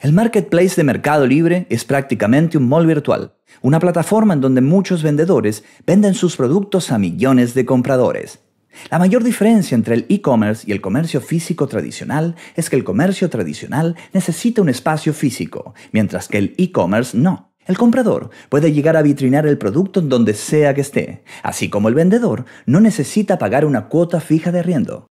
El marketplace de Mercado Libre es prácticamente un mall virtual, una plataforma en donde muchos vendedores venden sus productos a millones de compradores. La mayor diferencia entre el e-commerce y el comercio físico tradicional es que el comercio tradicional necesita un espacio físico, mientras que el e-commerce no. El comprador puede llegar a vitrinar el producto donde sea que esté, así como el vendedor no necesita pagar una cuota fija de arriendo.